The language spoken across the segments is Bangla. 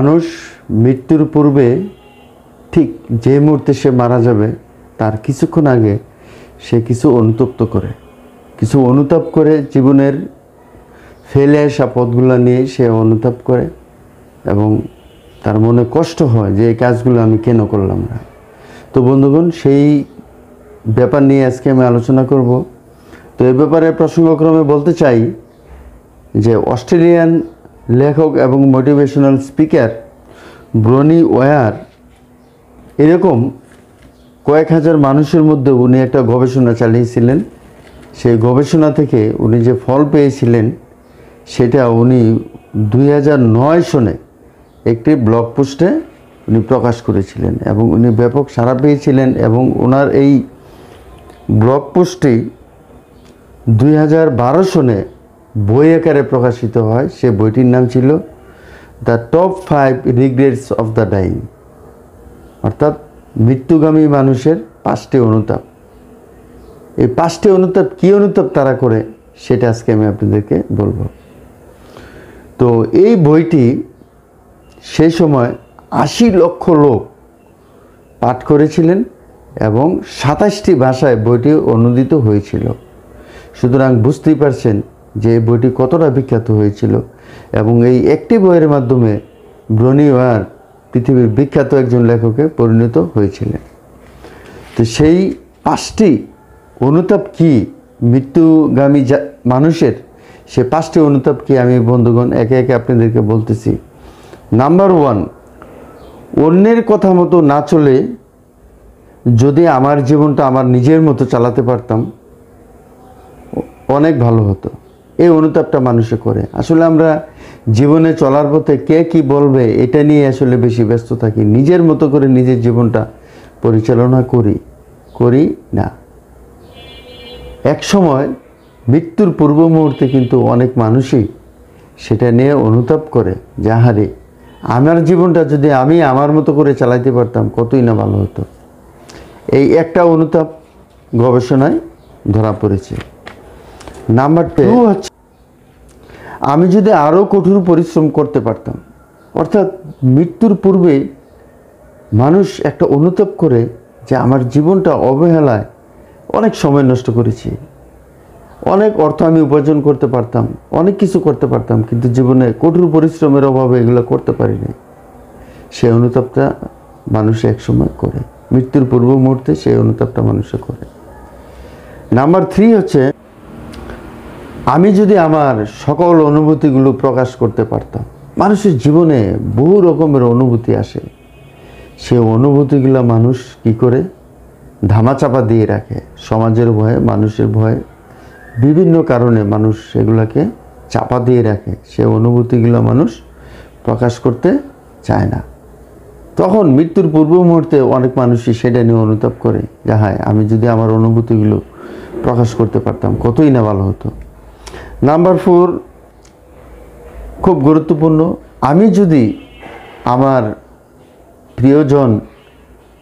মানুষ মৃত্যুর পূর্বে ঠিক যে মুহূর্তে সে মারা যাবে তার কিছুক্ষণ আগে সে কিছু অনুতপ্ত করে কিছু অনুতাপ করে জীবনের ফেলে আসা পথগুলো নিয়ে সে অনুতাপ করে এবং তার মনে কষ্ট হয় যে এই কাজগুলো আমি কেন করলাম না তো বন্ধুগণ সেই ব্যাপার নিয়ে আজকে আমি আলোচনা করব তো এ ব্যাপারে প্রসঙ্গক্রমে বলতে চাই যে অস্ট্রেলিয়ান লেখক এবং মোটিভেশনাল স্পিকার ব্রনি ওয়ার এরকম কয়েক হাজার মানুষের মধ্যে উনি একটা গবেষণা চালিয়েছিলেন সেই গবেষণা থেকে উনি যে ফল পেয়েছিলেন সেটা উনি দুই নয় সনে একটি ব্লগ পোস্টে উনি প্রকাশ করেছিলেন এবং উনি ব্যাপক সাড়া পেয়েছিলেন এবং ওনার এই ব্লগ পোস্টটি দুই সনে বই আকারে প্রকাশিত হয় সে বইটির নাম ছিল the top five regrets of the dying অর্থাৎ মৃত্যুগামী মানুষের পাঁচটি অনুতাপ এই পাঁচটি অনুতাপ কী অনুতাপ তারা করে সেটা আজকে আমি আপনাদেরকে বলবো তো এই বইটি সে সময় আশি লক্ষ লোক পাঠ করেছিলেন এবং সাতাশটি ভাষায় বইটি অনুদিত হয়েছিল সুতরাং বুঝতেই পারছেন যে বইটি কতটা বিখ্যাত হয়েছিল এবং এই একটি বইয়ের মাধ্যমে ব্রনিওয়ার পৃথিবীর বিখ্যাত একজন লেখকে পরিণত হয়েছিলেন তো সেই পাঁচটি অনুতাপ কি মৃত্যুগামী মানুষের সে পাঁচটি অনুতাপ কি আমি বন্ধুগণ একে একে আপনাদেরকে বলতেছি নাম্বার ওয়ান অন্যের কথা মতো না চলে যদি আমার জীবনটা আমার নিজের মতো চালাতে পারতাম অনেক ভালো হতো এই অনুতাপটা মানুষে করে আসলে আমরা জীবনে চলার পথে কে কি বলবে এটা নিয়ে আসলে বেশি ব্যস্ত থাকি নিজের মতো করে নিজের জীবনটা পরিচালনা করি করি না এক সময় মৃত্যুর পূর্ব মুহূর্তে কিন্তু অনেক মানুষই সেটা নিয়ে অনুতাপ করে যাহারে আমার জীবনটা যদি আমি আমার মতো করে চালাইতে পারতাম কতই না ভালো হতো এই একটা অনুতাপ গবেষণায় ধরা পড়েছে নাম্বার টু হচ্ছে আমি যদি আরও কঠোর পরিশ্রম করতে পারতাম অর্থাৎ মৃত্যুর পূর্বে মানুষ একটা অনুতাপ করে যে আমার জীবনটা অবহেলায় অনেক সময় নষ্ট করেছি অনেক অর্থ আমি উপার্জন করতে পারতাম অনেক কিছু করতে পারতাম কিন্তু জীবনে কঠোর পরিশ্রমের অভাবে এগুলো করতে পারিনি সে অনুতাপটা মানুষ একসময় করে মৃত্যুর পূর্ব মুহূর্তে সেই অনুতাপটা মানুষে করে নাম্বার থ্রি হচ্ছে আমি যদি আমার সকল অনুভূতিগুলো প্রকাশ করতে পারতাম মানুষের জীবনে বহু রকমের অনুভূতি আসে সে অনুভূতিগুলো মানুষ কি করে ধামাচাপা দিয়ে রাখে সমাজের ভয়ে মানুষের ভয়ে বিভিন্ন কারণে মানুষ সেগুলোকে চাপা দিয়ে রাখে সে অনুভূতিগুলো মানুষ প্রকাশ করতে চায় না তখন মৃত্যুর পূর্ব মুহূর্তে অনেক মানুষই সেটা নিয়ে অনুতাপ করে যা আমি যদি আমার অনুভূতিগুলো প্রকাশ করতে পারতাম কতই না ভালো হতো নাম্বার ফোর খুব গুরুত্বপূর্ণ আমি যদি আমার প্রিয়জন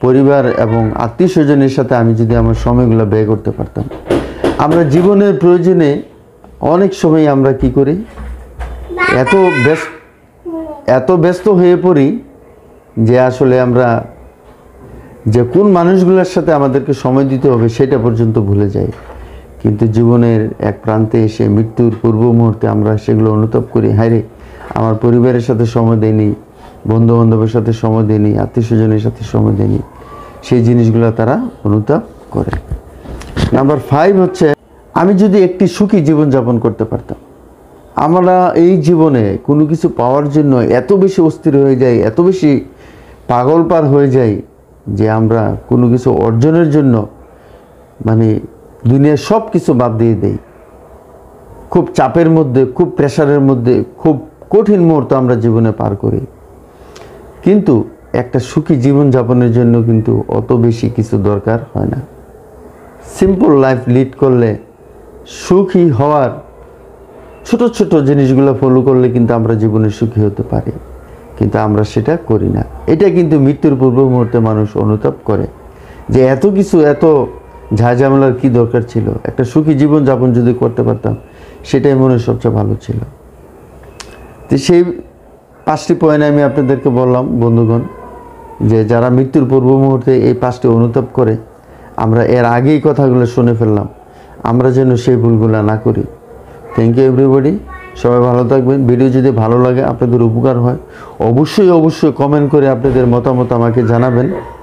পরিবার এবং আত্মীয় স্বজনের সাথে আমি যদি আমার সময়গুলো ব্যয় করতে পারতাম আমরা জীবনের প্রয়োজনে অনেক সময় আমরা কি করি এত ব্যস্ত এত ব্যস্ত হয়ে পড়ি যে আসলে আমরা যে কোন মানুষগুলোর সাথে আমাদেরকে সময় দিতে হবে সেটা পর্যন্ত ভুলে যাই কিন্তু জীবনের এক প্রান্তে এসে মৃত্যুর পূর্ব মুহূর্তে আমরা সেগুলো অনুতাপ করি হ্যাঁ আমার পরিবারের সাথে সময় দিইনি বন্ধু বান্ধবের সাথে সময় দিইনি আত্মীয় স্বজনের সাথে সময় দিইনি সেই জিনিসগুলো তারা অনুতাপ করে নাম্বার ফাইভ হচ্ছে আমি যদি একটি সুখী জীবনযাপন করতে পারতাম আমরা এই জীবনে কোনো কিছু পাওয়ার জন্য এত বেশি অস্থির হয়ে যাই এত বেশি পাগল পার হয়ে যাই যে আমরা কোনো কিছু অর্জনের জন্য মানে দুনিয়ার সব কিছু বাদ দিয়ে দেই খুব চাপের মধ্যে খুব প্রেশারের মধ্যে খুব কঠিন মুহূর্ত আমরা জীবনে পার করি কিন্তু একটা সুখী জীবন যাপনের জন্য কিন্তু অত বেশি কিছু দরকার হয় না সিম্পল লাইফ লিড করলে সুখী হওয়ার ছোট ছোট জিনিসগুলো ফলো করলে কিন্তু আমরা জীবনে সুখী হতে পারি কিন্তু আমরা সেটা করি না এটা কিন্তু মৃত্যুর পূর্ব মুহূর্তে মানুষ অনুতাপ করে যে এত কিছু এত ঝামেলার কী দরকার ছিল একটা সুখী জীবন যাপন যদি করতে পারতাম সেটাই মনে সবচেয়ে ভালো ছিল তো সেই পাঁচটি পয়েন্ট আমি আপনাদেরকে বললাম বন্ধুগণ যে যারা মৃত্যুর পূর্ব মুহূর্তে এই পাঁচটি অনুতাপ করে আমরা এর আগেই কথাগুলো শুনে ফেললাম আমরা যেন সেই ভুলগুলো না করি থ্যাংক ইউ এভরিবডি সবাই ভালো থাকবেন ভিডিও যদি ভালো লাগে আপনাদের উপকার হয় অবশ্যই অবশ্যই কমেন্ট করে আপনাদের মতামত আমাকে জানাবেন